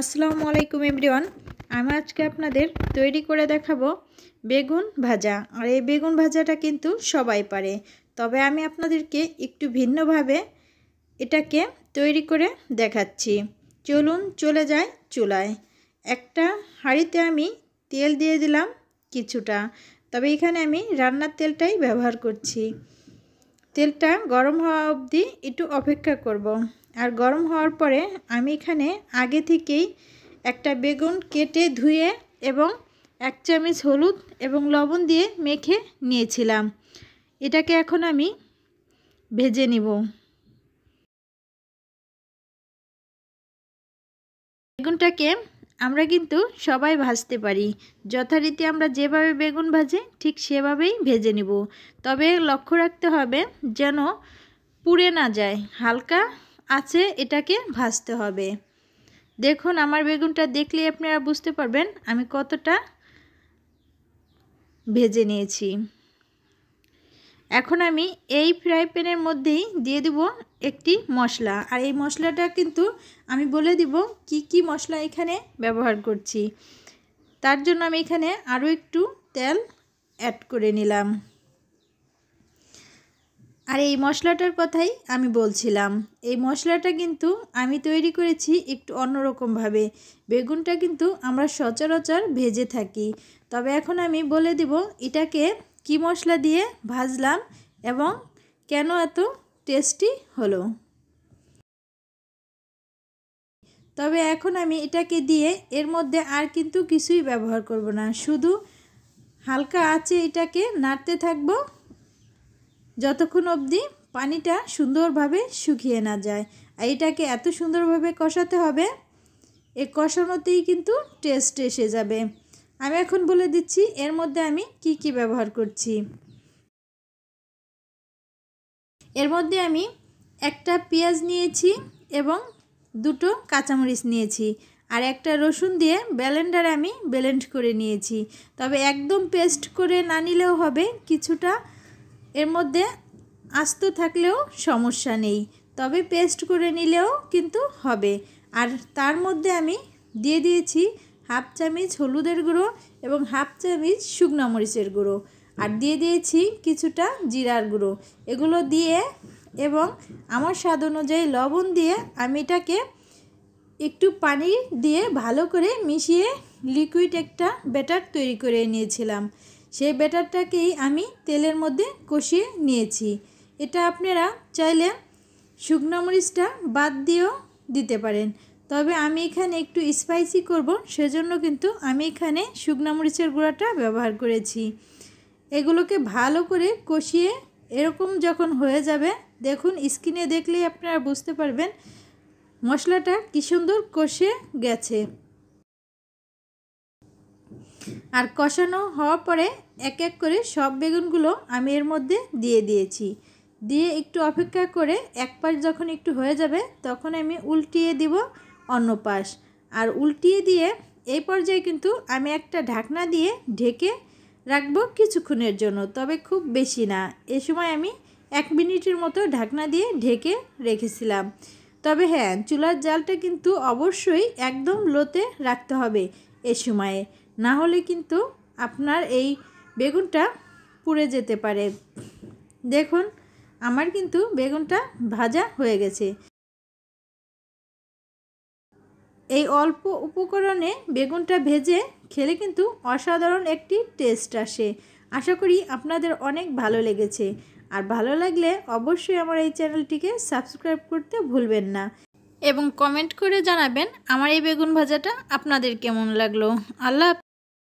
আসসালামু আলাইকুম এভরিওয়ান আমি আজকে আপনাদের তৈরি করে দেখাবো বেগুন ভাজা আর এই বেগুন ভাজাটা কিন্তু সবাই পারে তবে আমি আপনাদেরকে একটু ভিন্নভাবে এটাকে তৈরি করে দেখাচ্ছি চলুন চলে যায় চুলায় একটা হাঁড়িতে আমি তেল দিয়ে দিলাম কিছুটা তবে এখানে আমি রান্নার তেলটাই ব্যবহার করছি তেলটা গরম হওয়া অবধি একটু অপেক্ষা করব। আর গরম হওয়ার পরে আমি এখানে আগে থেকেই একটা বেগুন কেটে ধুয়ে এবং এক চামচ হলুদ এবং লবণ দিয়ে মেখে নিয়েছিলাম এটাকে এখন আমি ভেজে নিব বেগুনটাকে আমরা কিন্তু সবাই ভাজতে পারি যথারীতি আমরা যেভাবে বেগুন ভাজি ঠিক সেভাবেই ভেজে নিব তবে লক্ষ্য রাখতে হবে যেন পুড়ে না যায় হালকা আছে এটাকে ভাজতে হবে দেখুন আমার বেগুনটা দেখলে আপনারা বুঝতে পারবেন আমি কতটা ভেজে নিয়েছি এখন আমি এই ফ্রাই প্যানের মধ্যেই দিয়ে দিব একটি মশলা আর এই মশলাটা কিন্তু আমি বলে দিব কি কি মশলা এখানে ব্যবহার করছি তার জন্য আমি এখানে আরও একটু তেল অ্যাড করে নিলাম আর এই মশলাটার কথাই আমি বলছিলাম এই মশলাটা কিন্তু আমি তৈরি করেছি একটু অন্যরকমভাবে বেগুনটা কিন্তু আমরা সচরাচর ভেজে থাকি তবে এখন আমি বলে দিব এটাকে কি মশলা দিয়ে ভাজলাম এবং কেন এত টেস্টি হলো তবে এখন আমি এটাকে দিয়ে এর মধ্যে আর কিন্তু কিছুই ব্যবহার করব না শুধু হালকা আছে এটাকে নাড়তে থাকব যতক্ষণ অবধি পানিটা সুন্দরভাবে শুকিয়ে না যায় আর এটাকে এত সুন্দরভাবে কষাতে হবে এ কষানোতেই কিন্তু টেস্ট এসে যাবে আমি এখন বলে দিচ্ছি এর মধ্যে আমি কি কি ব্যবহার করছি এর মধ্যে আমি একটা পেঁয়াজ নিয়েছি এবং দুটো কাঁচামরিচ নিয়েছি আর একটা রসুন দিয়ে ব্যালেন্ডার আমি ব্যালেন্ড করে নিয়েছি তবে একদম পেস্ট করে না নিলেও হবে কিছুটা এর মধ্যে আস্ত থাকলেও সমস্যা নেই তবে পেস্ট করে নিলেও কিন্তু হবে আর তার মধ্যে আমি দিয়ে দিয়েছি হাফ চামচ হলুদের গুঁড়ো এবং হাফ চামচ শুকনো মরিচের গুঁড়ো আর দিয়ে দিয়েছি কিছুটা জিরার গুঁড়ো এগুলো দিয়ে এবং আমার স্বাদ অনুযায়ী লবণ দিয়ে আমি এটাকে একটু পানি দিয়ে ভালো করে মিশিয়ে লিকুইড একটা ব্যাটার তৈরি করে নিয়েছিলাম সেই ব্যাটারটাকেই আমি তেলের মধ্যে কষিয়ে নিয়েছি এটা আপনারা চাইলে শুকনো মরিচটা বাদ দিয়েও দিতে পারেন তবে আমি এখানে একটু স্পাইসি করব সেজন্য কিন্তু আমি এখানে শুকনা মরিচের গুঁড়াটা ব্যবহার করেছি এগুলোকে ভালো করে কষিয়ে এরকম যখন হয়ে যাবে দেখুন স্কিনে দেখলেই আপনারা বুঝতে পারবেন মশলাটা কি সুন্দর কষে গেছে আর কষানো হওয়ার পরে এক এক করে সব বেগুনগুলো আমি এর মধ্যে দিয়ে দিয়েছি দিয়ে একটু অপেক্ষা করে এক পাশ যখন একটু হয়ে যাবে তখন আমি উল্টিয়ে দিব অন্য পাশ আর উল্টিয়ে দিয়ে এই পর্যায়ে কিন্তু আমি একটা ঢাকনা দিয়ে ঢেকে রাখবো কিছুক্ষণের জন্য তবে খুব বেশি না এ সময় আমি এক মিনিটের মতো ঢাকনা দিয়ে ঢেকে রেখেছিলাম তবে হ্যাঁ চুলার জালটা কিন্তু অবশ্যই একদম লোতে রাখতে হবে এ সময়ে না হলে কিন্তু আপনার এই বেগুনটা পুড়ে যেতে পারে দেখুন আমার কিন্তু বেগুনটা ভাজা হয়ে গেছে এই অল্প উপকরণে বেগুনটা ভেজে খেলে কিন্তু অসাধারণ একটি টেস্ট আসে আশা করি আপনাদের অনেক ভালো লেগেছে আর ভালো লাগলে অবশ্যই আমার এই চ্যানেলটিকে সাবস্ক্রাইব করতে ভুলবেন না এবং কমেন্ট করে জানাবেন আমার এই বেগুন ভাজাটা আপনাদের কেমন লাগলো আল্লাহ